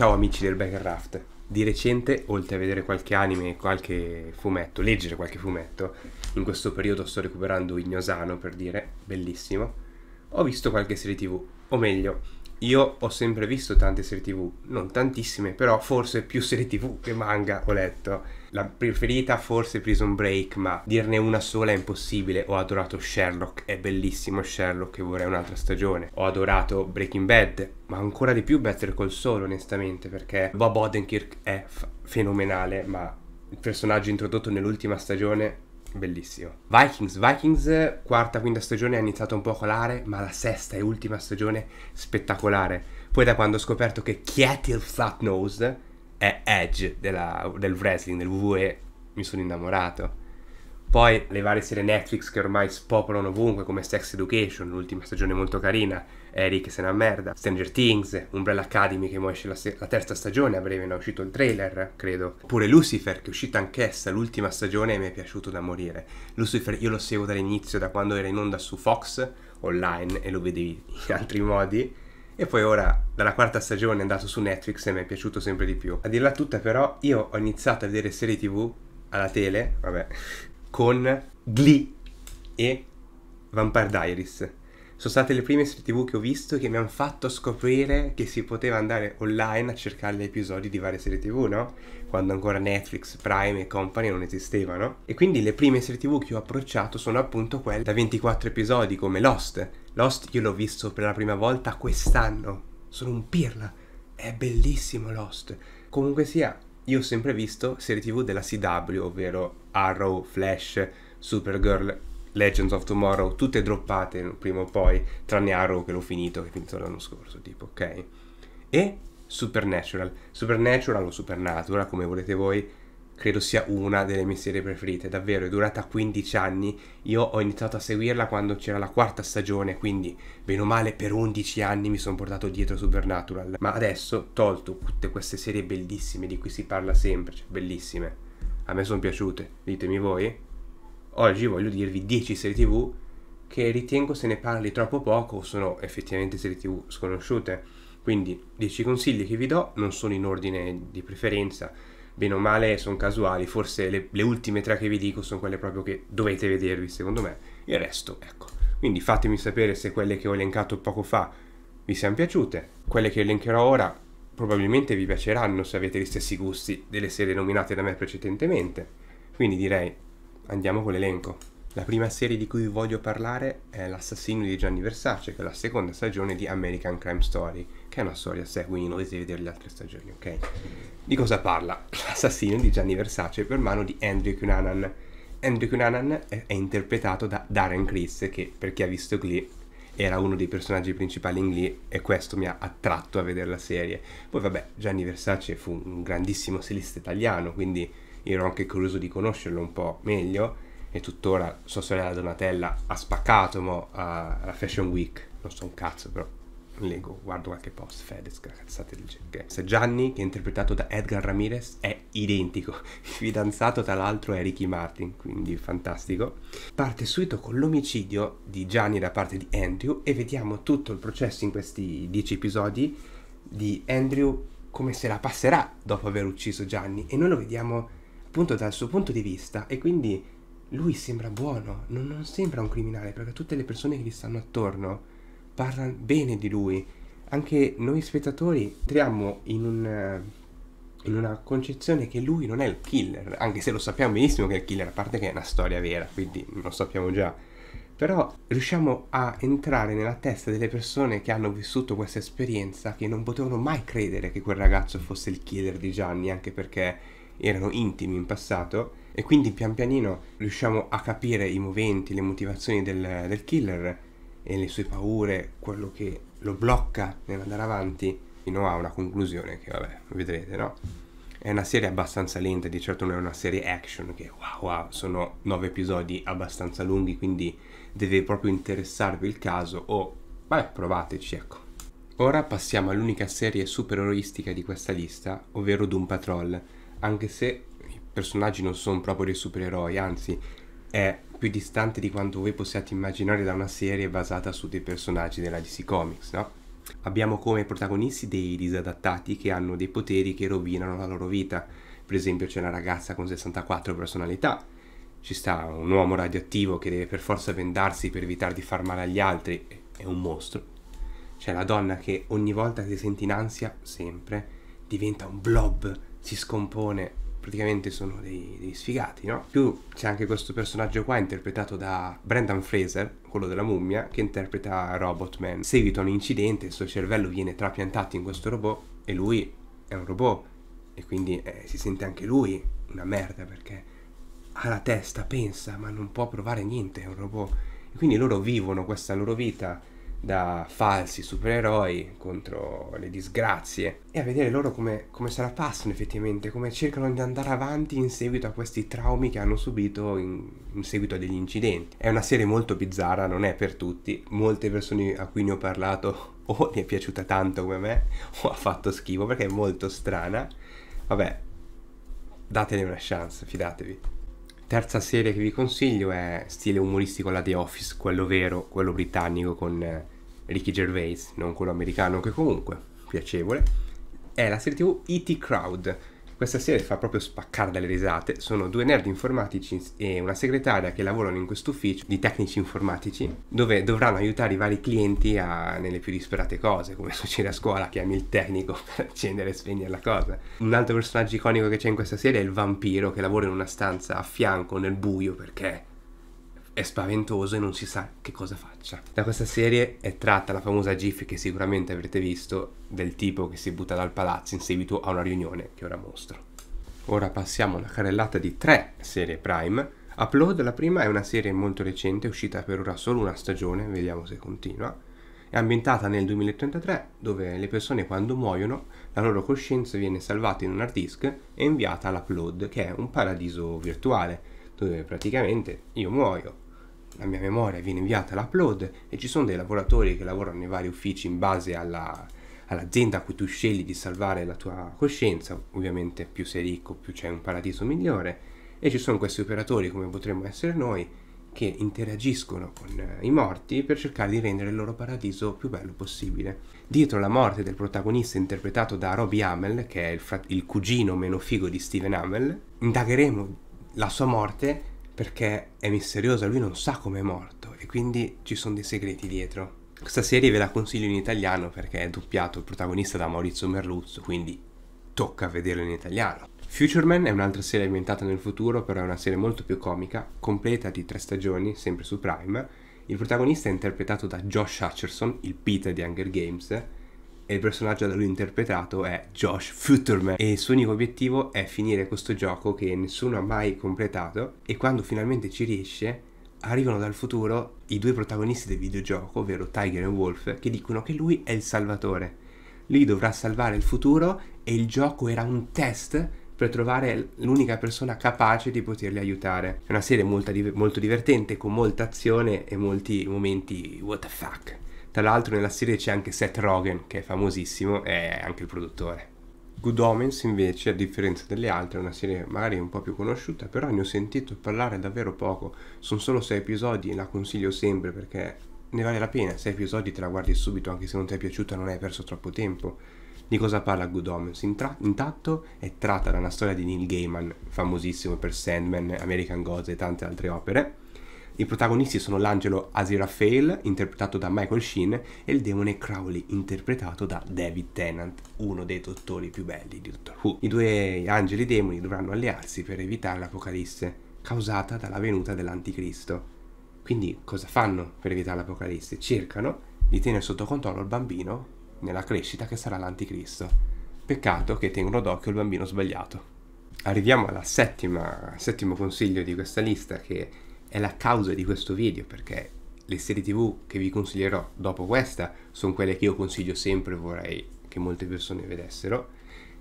Ciao amici del Backcraft. Di recente, oltre a vedere qualche anime e qualche fumetto, leggere qualche fumetto, in questo periodo sto recuperando Ignosano per dire, bellissimo, ho visto qualche serie tv, o meglio, io ho sempre visto tante serie tv, non tantissime, però forse più serie tv che manga ho letto. La preferita forse Prison Break, ma dirne una sola è impossibile. Ho adorato Sherlock, è bellissimo Sherlock e vorrei un'altra stagione. Ho adorato Breaking Bad, ma ancora di più Better Call Saul onestamente, perché Bob Odenkirk è fenomenale, ma il personaggio introdotto nell'ultima stagione Bellissimo. Vikings, Vikings, quarta, quinta stagione ha iniziato un po' colare, ma la sesta e ultima stagione spettacolare. Poi da quando ho scoperto che Kjetil Flatnose è Edge della, del wrestling, del WWE, mi sono innamorato. Poi le varie serie Netflix che ormai spopolano ovunque, come Sex Education, l'ultima stagione molto carina, Eric se una merda, Stranger Things, Umbrella Academy che mo esce la, la, terza stagione, a breve ne è uscito il trailer, credo. Oppure Lucifer che è uscita anch'essa, l'ultima stagione e mi è piaciuto da morire. Lucifer io lo seguo dall'inizio, da quando era in onda su Fox online e lo vedevi in altri modi. E poi ora, dalla quarta stagione, è andato su Netflix e mi è piaciuto sempre di più. A dirla tutta però, io ho iniziato a vedere serie tv alla tele, vabbè, con Glee e Vampire Diaries sono state le prime serie tv che ho visto che mi hanno fatto scoprire che si poteva andare online a cercare gli episodi di varie serie tv, no? Quando ancora Netflix, Prime e company non esistevano. E quindi le prime serie tv che ho approcciato sono appunto quelle da 24 episodi come Lost. Lost io l'ho visto per la prima volta quest'anno. Sono un pirla. È bellissimo Lost. Comunque sia, io ho sempre visto serie tv della CW, ovvero Arrow, Flash, Supergirl Legends of Tomorrow, tutte droppate prima o poi, tranne Arrow che l'ho finito, che è finito l'anno scorso, tipo, ok? E Supernatural. Supernatural o Supernatural, come volete voi, credo sia una delle mie serie preferite, davvero, è durata 15 anni, io ho iniziato a seguirla quando c'era la quarta stagione, quindi meno male per 11 anni mi sono portato dietro Supernatural, ma adesso, tolto tutte queste serie bellissime di cui si parla sempre, cioè bellissime, a me sono piaciute, ditemi voi, oggi voglio dirvi 10 serie tv che ritengo se ne parli troppo poco o sono effettivamente serie tv sconosciute. Quindi 10 consigli che vi do non sono in ordine di preferenza, bene o male sono casuali, forse le, le ultime tre che vi dico sono quelle proprio che dovete vedervi secondo me, il resto ecco. Quindi fatemi sapere se quelle che ho elencato poco fa vi siano piaciute, quelle che elencherò ora probabilmente vi piaceranno se avete gli stessi gusti delle serie nominate da me precedentemente. Quindi direi andiamo con l'elenco. La prima serie di cui vi voglio parlare è L'assassino di Gianni Versace, che è la seconda stagione di American Crime Story, che è una storia a sé, quindi non dovete vedere le altre stagioni, ok? Di cosa parla? L'assassino di Gianni Versace per mano di Andrew Cunanan. Andrew Cunanan è, interpretato da Darren Criss, che per chi ha visto Glee era uno dei personaggi principali in Glee e questo mi ha attratto a vedere la serie. Poi vabbè, Gianni Versace fu un grandissimo stilista italiano, quindi ero anche curioso di conoscerlo un po' meglio e tuttora sua sorella Donatella ha spaccato mo alla Fashion Week, non so un cazzo però leggo, guardo qualche post, Fedez, cazzate del genere. Gianni, che è interpretato da Edgar Ramirez, è identico. Il fidanzato, tra l'altro, è Ricky Martin, quindi fantastico. Parte subito con l'omicidio di Gianni da parte di Andrew e vediamo tutto il processo in questi dieci episodi di Andrew come se la passerà dopo aver ucciso Gianni e noi lo vediamo appunto dal suo punto di vista e quindi lui sembra buono, non, non sembra un criminale perché tutte le persone che gli stanno attorno parlano bene di lui. Anche noi spettatori entriamo in un in una concezione che lui non è il killer, anche se lo sappiamo benissimo che è il killer, a parte che è una storia vera, quindi lo sappiamo già. Però riusciamo a entrare nella testa delle persone che hanno vissuto questa esperienza, che non potevano mai credere che quel ragazzo fosse il killer di Gianni, anche perché erano intimi in passato e quindi pian pianino riusciamo a capire i moventi, le motivazioni del, del killer e le sue paure, quello che lo blocca nell'andare avanti fino a una conclusione che vabbè vedrete no? È una serie abbastanza lenta, di certo non è una serie action che wow wow, sono nove episodi abbastanza lunghi quindi deve proprio interessarvi il caso o vabbè provateci ecco. Ora passiamo all'unica serie supereroistica di questa lista, ovvero Doom Patrol anche se i personaggi non sono proprio dei supereroi, anzi è più distante di quanto voi possiate immaginare da una serie basata su dei personaggi della DC Comics, no? Abbiamo come protagonisti dei disadattati che hanno dei poteri che rovinano la loro vita. Per esempio c'è una ragazza con 64 personalità, ci sta un uomo radioattivo che deve per forza vendarsi per evitare di far male agli altri, è un mostro. C'è la donna che ogni volta che si sente in ansia, sempre, diventa un blob si scompone, praticamente sono dei, dei sfigati, no? Più c'è anche questo personaggio qua interpretato da Brendan Fraser, quello della mummia, che interpreta Robotman. Seguito a un incidente, il suo cervello viene trapiantato in questo robot e lui è un robot e quindi eh, si sente anche lui una merda perché ha la testa, pensa, ma non può provare niente, è un robot. E quindi loro vivono questa loro vita da falsi supereroi contro le disgrazie e a vedere loro come, come se la passano effettivamente, come cercano di andare avanti in seguito a questi traumi che hanno subito in, in seguito a degli incidenti. È una serie molto bizzarra, non è per tutti, molte persone a cui ne ho parlato o gli è piaciuta tanto come me o ha fatto schifo perché è molto strana. Vabbè, datene una chance, fidatevi. Terza serie che vi consiglio è stile umoristico alla The Office, quello vero, quello britannico con eh, Ricky Gervais, non quello americano che comunque piacevole. È la serie TV E.T. Crowd questa serie fa proprio spaccare dalle risate, sono due nerd informatici e una segretaria che lavorano in questo ufficio di tecnici informatici, dove dovranno aiutare i vari clienti a, nelle più disperate cose, come succede a scuola, chiami il tecnico per accendere e spegnere la cosa. Un altro personaggio iconico che c'è in questa serie è il vampiro che lavora in una stanza a fianco nel buio perché è spaventoso e non si sa che cosa faccia. Da questa serie è tratta la famosa GIF che sicuramente avrete visto del tipo che si butta dal palazzo in seguito a una riunione che ora mostro. Ora passiamo alla una carrellata di tre serie Prime. Upload, la prima è una serie molto recente, uscita per ora solo una stagione, vediamo se continua. È ambientata nel 2033, dove le persone quando muoiono, la loro coscienza viene salvata in un hard disk e inviata all'Upload, che è un paradiso virtuale, dove praticamente io muoio, la mia memoria viene inviata all'upload e ci sono dei lavoratori che lavorano nei vari uffici in base alla, all'azienda a cui tu scegli di salvare la tua coscienza, ovviamente più sei ricco più c'è un paradiso migliore, e ci sono questi operatori come potremmo essere noi che interagiscono con eh, i morti per cercare di rendere il loro paradiso più bello possibile. Dietro la morte del protagonista interpretato da Robbie Hamel, che è il, frat- il cugino meno figo di Steven Hamel, indagheremo la sua morte perché è misteriosa, lui non sa come è morto e quindi ci sono dei segreti dietro. Questa serie ve la consiglio in italiano perché è doppiato il protagonista da Maurizio Merluzzo, quindi tocca vederlo in italiano. Future Man è un'altra serie ambientata nel futuro, però è una serie molto più comica, completa di tre stagioni, sempre su Prime. Il protagonista è interpretato da Josh Hutcherson, il Peter di Hunger Games, e il personaggio da lui interpretato è Josh Futterman e il suo unico obiettivo è finire questo gioco che nessuno ha mai completato e quando finalmente ci riesce arrivano dal futuro i due protagonisti del videogioco, ovvero Tiger e Wolf, che dicono che lui è il salvatore. Lui dovrà salvare il futuro e il gioco era un test per trovare l'unica persona capace di poterli aiutare. È una serie molto, molto divertente, con molta azione e molti momenti what the fuck. Tra l'altro nella serie c'è anche Seth Rogen, che è famosissimo, è anche il produttore. Good Omens invece, a differenza delle altre, è una serie magari un po' più conosciuta, però ne ho sentito parlare davvero poco. Sono solo sei episodi e la consiglio sempre perché ne vale la pena. Sei episodi te la guardi subito, anche se non ti è piaciuta non hai perso troppo tempo. Di cosa parla Good Omens? Intra- intanto è tratta da una storia di Neil Gaiman, famosissimo per Sandman, American Gods e tante altre opere i protagonisti sono l'angelo Aziraphale, interpretato da Michael Sheen, e il demone Crowley, interpretato da David Tennant, uno dei dottori più belli di Doctor Who. I due angeli demoni dovranno allearsi per evitare l'Apocalisse, causata dalla venuta dell'Anticristo. Quindi cosa fanno per evitare l'Apocalisse? Cercano di tenere sotto controllo il bambino nella crescita che sarà l'Anticristo. Peccato che tengono d'occhio il bambino sbagliato. Arriviamo al settimo consiglio di questa lista che è la causa di questo video perché le serie tv che vi consiglierò dopo questa sono quelle che io consiglio sempre e vorrei che molte persone vedessero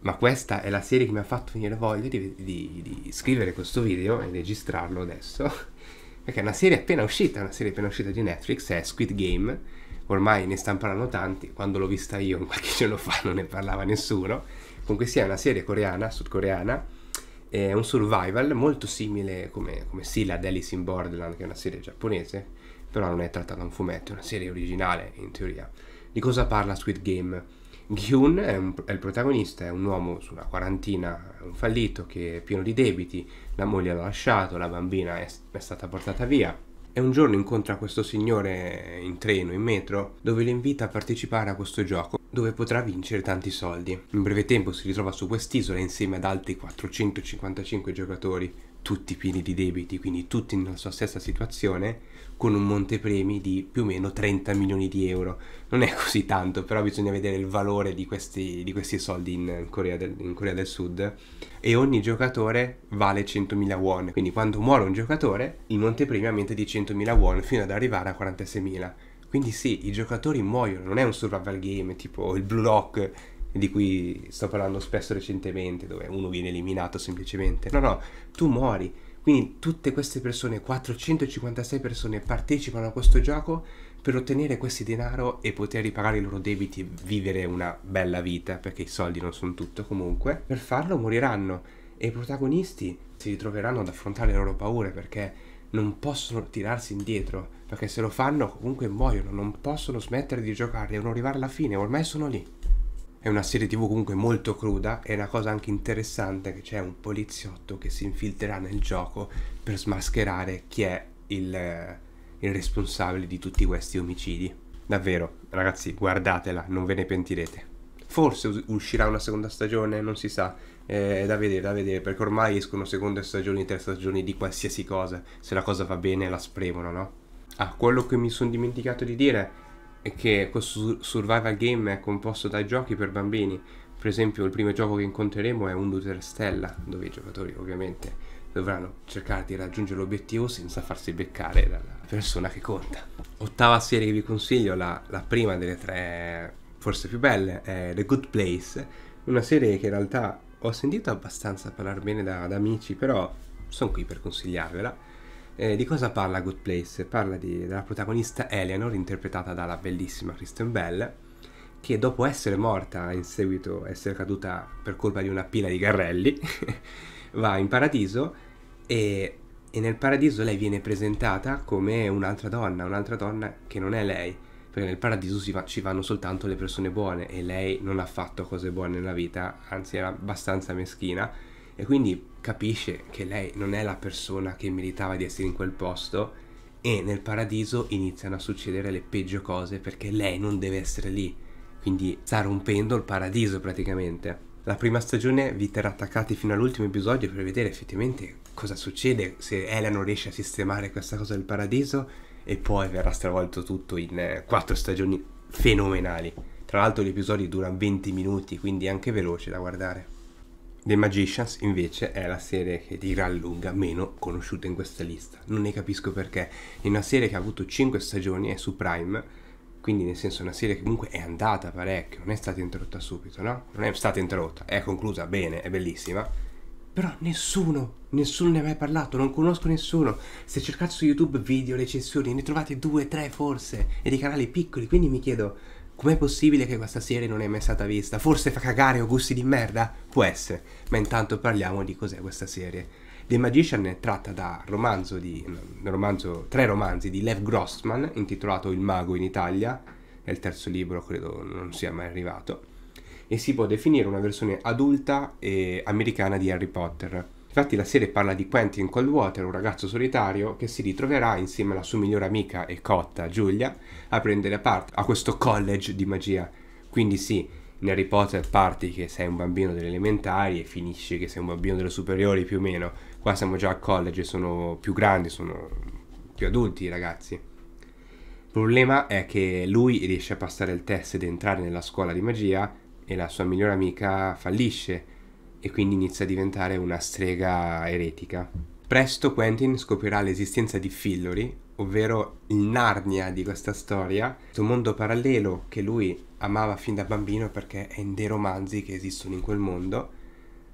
ma questa è la serie che mi ha fatto venire voglia di, di, di scrivere questo video e registrarlo adesso perché è una serie appena uscita, una serie appena uscita di Netflix è Squid Game ormai ne stampano tanti quando l'ho vista io qualche giorno fa non ne parlava nessuno comunque sia una serie coreana, sudcoreana è un survival molto simile come, come Sila Alice in Borderland, che è una serie giapponese, però non è trattata da un fumetto, è una serie originale in teoria. Di cosa parla Squid Game? Gyun è, un, è il protagonista, è un uomo sulla quarantina, un fallito che è pieno di debiti, la moglie l'ha lasciato, la bambina è, è stata portata via, e un giorno incontra questo signore in treno, in metro, dove lo invita a partecipare a questo gioco dove potrà vincere tanti soldi. In breve tempo si ritrova su quest'isola insieme ad altri 455 giocatori, tutti pieni di debiti, quindi tutti nella sua stessa situazione, con un montepremi di più o meno 30 milioni di euro. Non è così tanto, però bisogna vedere il valore di questi, di questi soldi in Corea, del, in Corea, del, Sud. E ogni giocatore vale 100.000 won, quindi quando muore un giocatore il montepremi aumenta di 100.000 won fino ad arrivare a 46.000 quindi sì, i giocatori muoiono, non è un survival game tipo il Blue Rock di cui sto parlando spesso recentemente, dove uno viene eliminato semplicemente. No, no, tu muori. Quindi tutte queste persone, 456 persone, partecipano a questo gioco per ottenere questi denaro e poter ripagare i loro debiti e vivere una bella vita, perché i soldi non sono tutto comunque. Per farlo moriranno e i protagonisti si ritroveranno ad affrontare le loro paure perché non possono tirarsi indietro perché se lo fanno comunque muoiono, non possono smettere di giocare, devono arrivare alla fine, ormai sono lì. È una serie tv comunque molto cruda e una cosa anche interessante è che c'è un poliziotto che si infiltrerà nel gioco per smascherare chi è il, eh, il responsabile di tutti questi omicidi. Davvero, ragazzi, guardatela, non ve ne pentirete. Forse uscirà una seconda stagione, non si sa, è da vedere, da vedere, perché ormai escono seconde stagioni, tre stagioni di qualsiasi cosa, se la cosa va bene la spremono, no? Ah, quello che mi sono dimenticato di dire è che questo survival game è composto da giochi per bambini. Per esempio, il primo gioco che incontreremo è un Luther Stella, dove i giocatori ovviamente dovranno cercare di raggiungere l'obiettivo senza farsi beccare dalla persona che conta. Ottava serie che vi consiglio, la, la prima delle tre forse più belle, è The Good Place, una serie che in realtà ho sentito abbastanza parlare bene da, da amici, però sono qui per consigliarvela eh, di cosa parla Good Place? Parla di, della protagonista Eleanor, interpretata dalla bellissima Kristen Bell, che dopo essere morta in seguito essere caduta per colpa di una pila di garrelli, va in paradiso e, e nel paradiso lei viene presentata come un'altra donna, un'altra donna che non è lei, perché nel paradiso va, ci vanno soltanto le persone buone e lei non ha fatto cose buone nella vita, anzi era abbastanza meschina e quindi capisce che lei non è la persona che meritava di essere in quel posto e nel paradiso iniziano a succedere le peggio cose perché lei non deve essere lì, quindi sta rompendo il paradiso praticamente. La prima stagione vi terrà attaccati fino all'ultimo episodio per vedere effettivamente cosa succede se non riesce a sistemare questa cosa del paradiso e poi verrà stravolto tutto in eh, quattro stagioni fenomenali. Tra l'altro gli episodi durano 20 minuti, quindi è anche veloce da guardare. The Magicians invece è la serie che di gran lunga meno conosciuta in questa lista. Non ne capisco perché. È una serie che ha avuto 5 stagioni, è su Prime, quindi nel senso è una serie che comunque è andata parecchio, non è stata interrotta subito, no? Non è stata interrotta, è conclusa bene, è bellissima. Però nessuno, nessuno ne ha mai parlato, non conosco nessuno. Se cercate su YouTube video, recensioni, ne trovate due, tre forse, e di canali piccoli, quindi mi chiedo Com'è possibile che questa serie non è mai stata vista? Forse fa cagare o gusti di merda? Può essere, ma intanto parliamo di cos'è questa serie. The Magician è tratta da romanzo di, romanzo, tre romanzi di Lev Grossman, intitolato Il Mago in Italia, è il terzo libro, credo non sia mai arrivato, e si può definire una versione adulta e americana di Harry Potter. Infatti la serie parla di Quentin Coldwater, un ragazzo solitario che si ritroverà insieme alla sua migliore amica e cotta Giulia a prendere parte a questo college di magia. Quindi sì, in Harry Potter parti che sei un bambino delle elementari e finisci che sei un bambino delle superiori più o meno. Qua siamo già a college, sono più grandi, sono più adulti i ragazzi. Il problema è che lui riesce a passare il test ed entrare nella scuola di magia e la sua migliore amica fallisce e quindi inizia a diventare una strega eretica. Presto Quentin scoprirà l'esistenza di Fillory, ovvero il Narnia di questa storia, questo mondo parallelo che lui amava fin da bambino perché è in dei romanzi che esistono in quel mondo,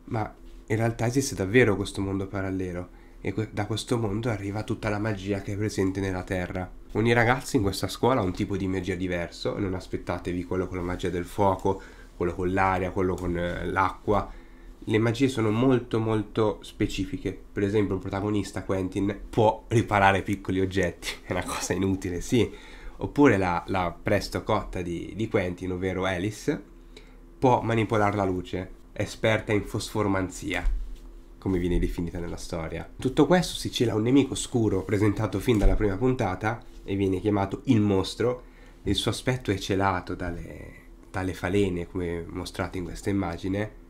ma in realtà esiste davvero questo mondo parallelo e da questo mondo arriva tutta la magia che è presente nella Terra. Ogni ragazzo in questa scuola ha un tipo di magia diverso, non aspettatevi quello con la magia del fuoco, quello con l'aria, quello con eh, l'acqua, le magie sono molto molto specifiche. Per esempio, il protagonista Quentin può riparare piccoli oggetti, è una cosa inutile, sì. Oppure la, la presto cotta di, di, Quentin, ovvero Alice, può manipolare la luce, esperta in fosformanzia, come viene definita nella storia. Tutto questo si cela a un nemico scuro presentato fin dalla prima puntata e viene chiamato il mostro. Il suo aspetto è celato dalle, dalle falene, come mostrate in questa immagine,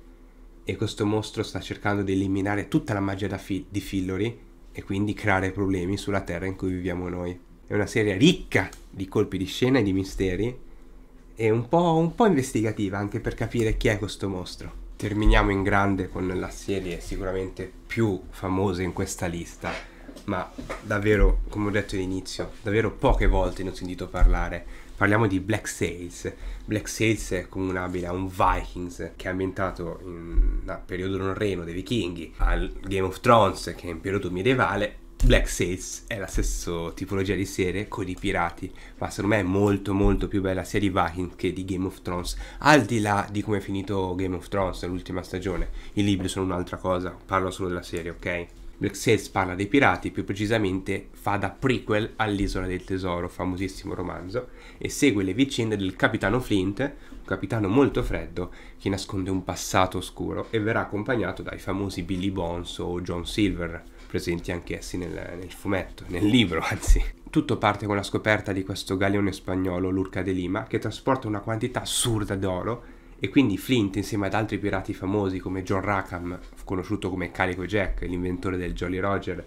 e questo mostro sta cercando di eliminare tutta la magia fi- di Fillory e quindi creare problemi sulla terra in cui viviamo noi. È una serie ricca di colpi di scena e di misteri e un po', un po investigativa anche per capire chi è questo mostro. Terminiamo in grande con la serie sicuramente più famosa in questa lista, ma davvero, come ho detto all'inizio, davvero poche volte ne ho sentito parlare. Parliamo di Black Sails. Black Sails è comunabile a un Vikings che è ambientato in un periodo non reno dei vichinghi, al Game of Thrones che è in periodo medievale. Black Sails è la stessa tipologia di serie con i pirati, ma secondo me è molto molto più bella sia di Vikings che di Game of Thrones, al di là di come è finito Game of Thrones l'ultima stagione. I libri sono un'altra cosa, parlo solo della serie, ok? Black Sails parla dei pirati, più precisamente fa da prequel all'Isola del Tesoro, famosissimo romanzo, e segue le vicende del capitano Flint, un capitano molto freddo che nasconde un passato oscuro e verrà accompagnato dai famosi Billy Bones o John Silver, presenti anch'essi nel, nel fumetto, nel libro anzi. Tutto parte con la scoperta di questo galeone spagnolo, l'Urca de Lima, che trasporta una quantità assurda d'oro e quindi Flint insieme ad altri pirati famosi come John Rackham, conosciuto come Calico Jack, l'inventore del Jolly Roger,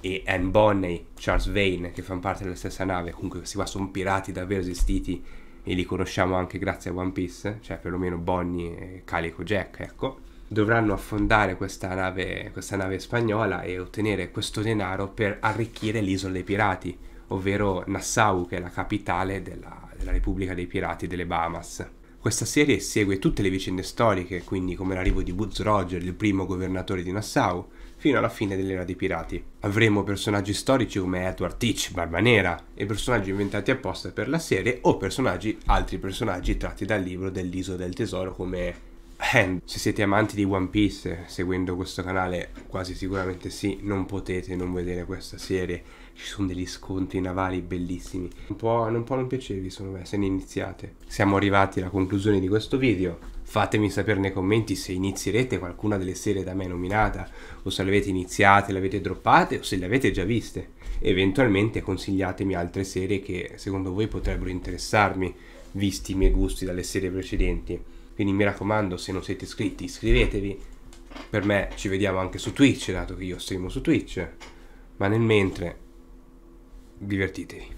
e Anne Bonney, Charles Vane, che fanno parte della stessa nave, comunque questi qua sono pirati davvero esistiti e li conosciamo anche grazie a One Piece, cioè perlomeno Bonney e Calico Jack, ecco. Dovranno affondare questa nave, questa nave spagnola e ottenere questo denaro per arricchire l'isola dei pirati, ovvero Nassau, che è la capitale della, della Repubblica dei Pirati delle Bahamas. Questa serie segue tutte le vicende storiche, quindi come l'arrivo di Boots Roger, il primo governatore di Nassau, fino alla fine dell'era dei pirati. Avremo personaggi storici come Edward Teach, Barba Nera, e personaggi inventati apposta per la serie o personaggi, altri personaggi tratti dal libro dell'Isola del Tesoro come And eh, se siete amanti di One Piece, seguendo questo canale quasi sicuramente sì, non potete non vedere questa serie. Ci sono degli scontri navali bellissimi. Un po', non può non piacervi, secondo me, se ne iniziate. Siamo arrivati alla conclusione di questo video. Fatemi sapere nei commenti se inizierete qualcuna delle serie da me nominata, o se le avete iniziate, le avete droppate, o se le avete già viste. Eventualmente consigliatemi altre serie che secondo voi potrebbero interessarmi, visti i miei gusti dalle serie precedenti. Quindi mi raccomando, se non siete iscritti, iscrivetevi. Per me ci vediamo anche su Twitch, dato che io streamo su Twitch. Ma nel mentre, divertitevi.